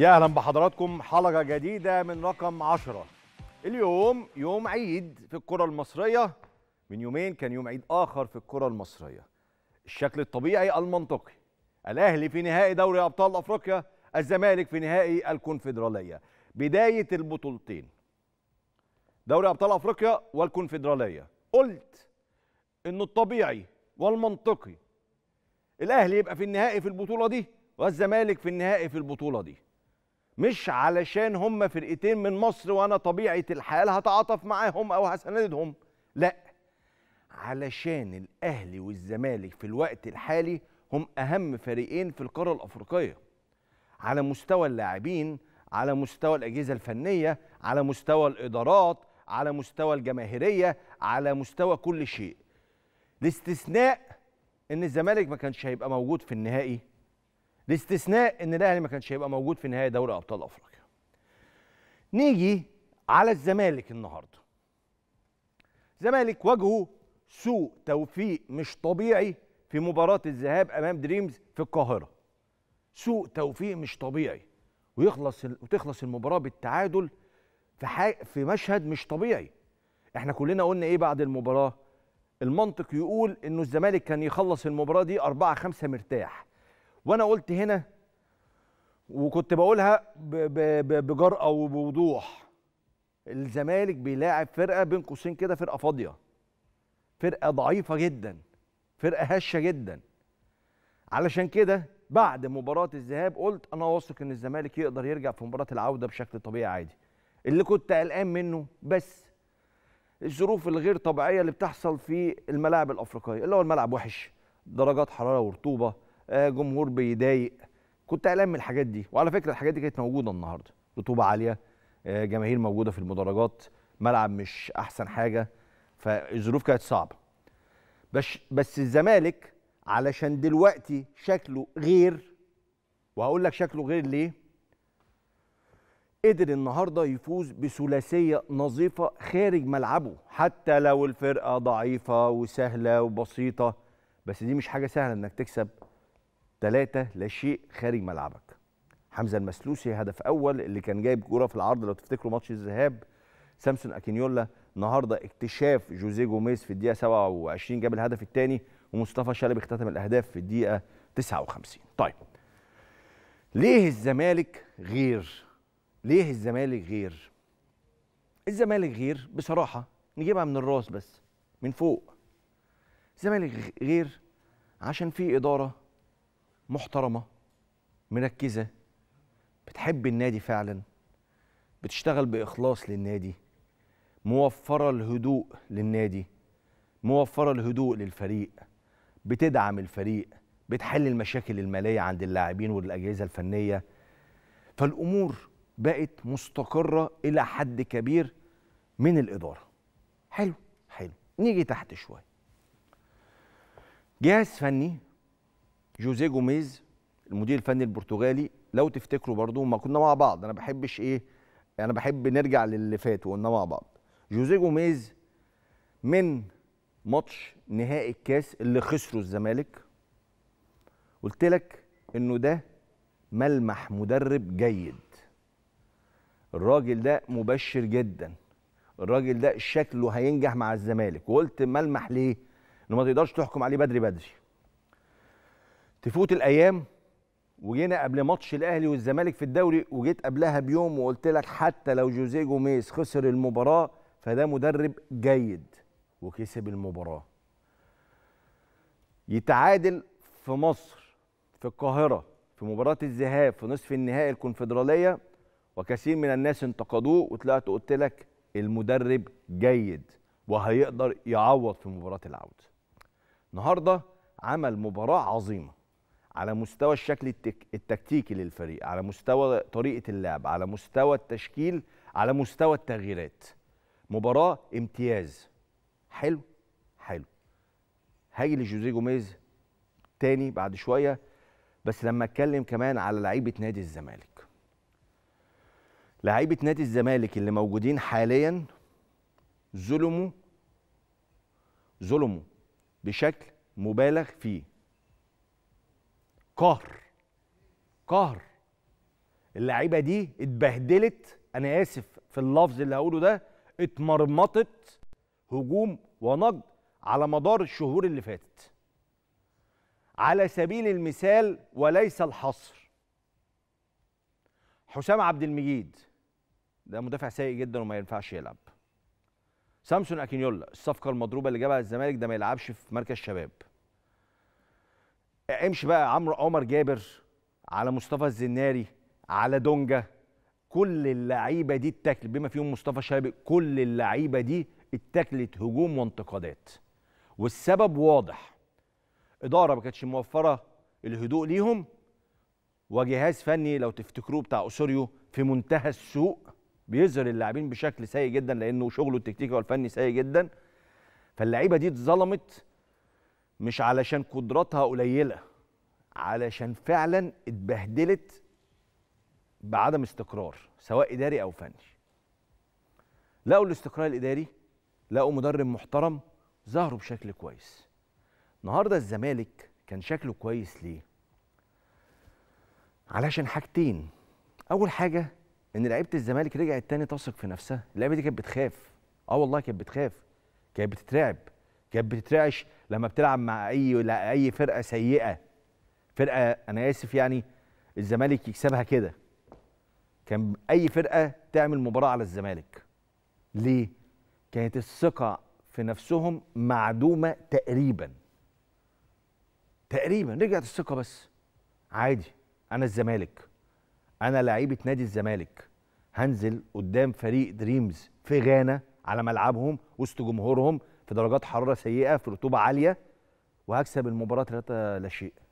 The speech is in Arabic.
يا اهلا بحضراتكم حلقه جديده من رقم 10 اليوم يوم عيد في الكره المصريه من يومين كان يوم عيد اخر في الكره المصريه الشكل الطبيعي المنطقي الاهلي في نهائي دوري ابطال افريقيا الزمالك في نهائي الكونفدراليه بدايه البطولتين دوري ابطال افريقيا والكونفدراليه قلت انه الطبيعي والمنطقي الاهلي يبقى في النهائي في البطوله دي والزمالك في النهائي في البطوله دي مش علشان هم فرقتين من مصر وانا طبيعه الحال هتعاطف معاهم او هساندهم لا علشان الاهلي والزمالك في الوقت الحالي هم اهم فريقين في القاره الافريقيه على مستوى اللاعبين على مستوى الاجهزه الفنيه على مستوى الادارات على مستوى الجماهيريه على مستوى كل شيء الاستثناء ان الزمالك ما كانش هيبقى موجود في النهائي الاستثناء ان الاهلي ما كانش هيبقى موجود في نهائي دوري ابطال افريقيا نيجي على الزمالك النهارده الزمالك واجهه سوء توفيق مش طبيعي في مباراة الذهاب أمام دريمز في القاهرة سوء توفيق مش طبيعي ويخلص وتخلص المباراة بالتعادل في حا... في مشهد مش طبيعي احنا كلنا قلنا ايه بعد المباراة المنطق يقول انه الزمالك كان يخلص المباراة دي 4 5 مرتاح وانا قلت هنا وكنت بقولها بجرأة وبوضوح الزمالك بيلاعب فرقة بين قوسين كده فرقة فاضية فرقة ضعيفة جدا فرقة هشة جدا علشان كده بعد مباراة الذهاب قلت أنا واثق إن الزمالك يقدر يرجع في مباراة العودة بشكل طبيعي عادي اللي كنت قلقان منه بس الظروف الغير طبيعية اللي بتحصل في الملاعب الأفريقية اللي هو الملعب وحش درجات حرارة ورطوبة آه، جمهور بيضايق كنت قلقان من الحاجات دي وعلى فكره الحاجات دي كانت موجوده النهارده رطوبه عاليه آه، جماهير موجوده في المدرجات ملعب مش احسن حاجه فالظروف كانت صعبه بس بس الزمالك علشان دلوقتي شكله غير وهقول لك شكله غير ليه قدر النهارده يفوز بثلاثيه نظيفه خارج ملعبه حتى لو الفرقه ضعيفه وسهله وبسيطه بس دي مش حاجه سهله انك تكسب تلاتة لا شيء خارج ملعبك حمزه المسلوسي هدف اول اللي كان جايب كوره في العرض لو تفتكروا ماتش الذهاب سامسون اكينيولا النهارده اكتشاف جوزيه جوميز في الدقيقه 27 جاب الهدف الثاني ومصطفى شلبي اختتم الاهداف في الدقيقه 59 طيب ليه الزمالك غير ليه الزمالك غير الزمالك غير بصراحه نجيبها من الراس بس من فوق الزمالك غير عشان في اداره محترمه مركزه بتحب النادي فعلا بتشتغل باخلاص للنادي موفره الهدوء للنادي موفره الهدوء للفريق بتدعم الفريق بتحل المشاكل الماليه عند اللاعبين والاجهزه الفنيه فالامور بقت مستقره الى حد كبير من الاداره حلو حلو نيجي تحت شويه جهاز فني جوزيه جوميز المدير الفني البرتغالي لو تفتكروا برضو ما كنا مع بعض انا بحبش ايه انا بحب نرجع للي فات وقلنا مع بعض جوزيه جوميز من ماتش نهائي الكاس اللي خسره الزمالك قلت لك انه ده ملمح مدرب جيد الراجل ده مبشر جدا الراجل ده شكله هينجح مع الزمالك وقلت ملمح ليه انه ما تقدرش تحكم عليه بدري بدري تفوت الايام وجينا قبل ماتش الاهلي والزمالك في الدوري وجيت قبلها بيوم وقلت لك حتى لو جوزيه جوميز خسر المباراه فده مدرب جيد وكسب المباراه يتعادل في مصر في القاهره في مباراه الذهاب في نصف النهائي الكونفدراليه وكثير من الناس انتقدوه وطلعت وقلت لك المدرب جيد وهيقدر يعوض في مباراه العوده النهارده عمل مباراه عظيمه على مستوى الشكل التك... التكتيكي للفريق على مستوى طريقه اللعب على مستوى التشكيل على مستوى التغييرات مباراه امتياز حلو حلو هاجي لجوزيه جوميز تاني بعد شويه بس لما اتكلم كمان على لعيبه نادي الزمالك لعيبه نادي الزمالك اللي موجودين حاليا ظلموا ظلموا بشكل مبالغ فيه قهر قهر اللعيبه دي اتبهدلت انا اسف في اللفظ اللي هقوله ده اتمرمطت هجوم ونقد على مدار الشهور اللي فاتت على سبيل المثال وليس الحصر حسام عبد المجيد ده مدافع سيء جدا وما ينفعش يلعب سامسون اكينيولا الصفقه المضروبه اللي جابها الزمالك ده ما يلعبش في مركز شباب امشي بقى عمرو عمر جابر على مصطفى الزناري على دونجا كل اللعيبه دي اتاكل بما فيهم مصطفى شابي كل اللعيبه دي اتاكلت هجوم وانتقادات والسبب واضح اداره ما كانتش موفره الهدوء ليهم وجهاز فني لو تفتكروه بتاع اسوريو في منتهى السوء بيظهر اللاعبين بشكل سيء جدا لانه شغله التكتيكي والفني سيء جدا فاللعيبه دي اتظلمت مش علشان قدراتها قليله علشان فعلا اتبهدلت بعدم استقرار سواء اداري او فني لقوا الاستقرار الاداري لقوا مدرب محترم ظهروا بشكل كويس النهارده الزمالك كان شكله كويس ليه علشان حاجتين اول حاجه ان لعيبه الزمالك رجعت تاني تثق في نفسها اللعيبه دي كانت بتخاف اه والله كانت بتخاف كانت بتترعب كانت بتترعش لما بتلعب مع اي اي فرقه سيئه فرقه انا اسف يعني الزمالك يكسبها كده كان اي فرقه تعمل مباراه على الزمالك ليه كانت الثقه في نفسهم معدومه تقريبا تقريبا رجعت الثقه بس عادي انا الزمالك انا لعيبه نادي الزمالك هنزل قدام فريق دريمز في غانا على ملعبهم وسط جمهورهم في درجات حراره سيئه في رطوبه عاليه وهكسب المباراه 3 لا شيء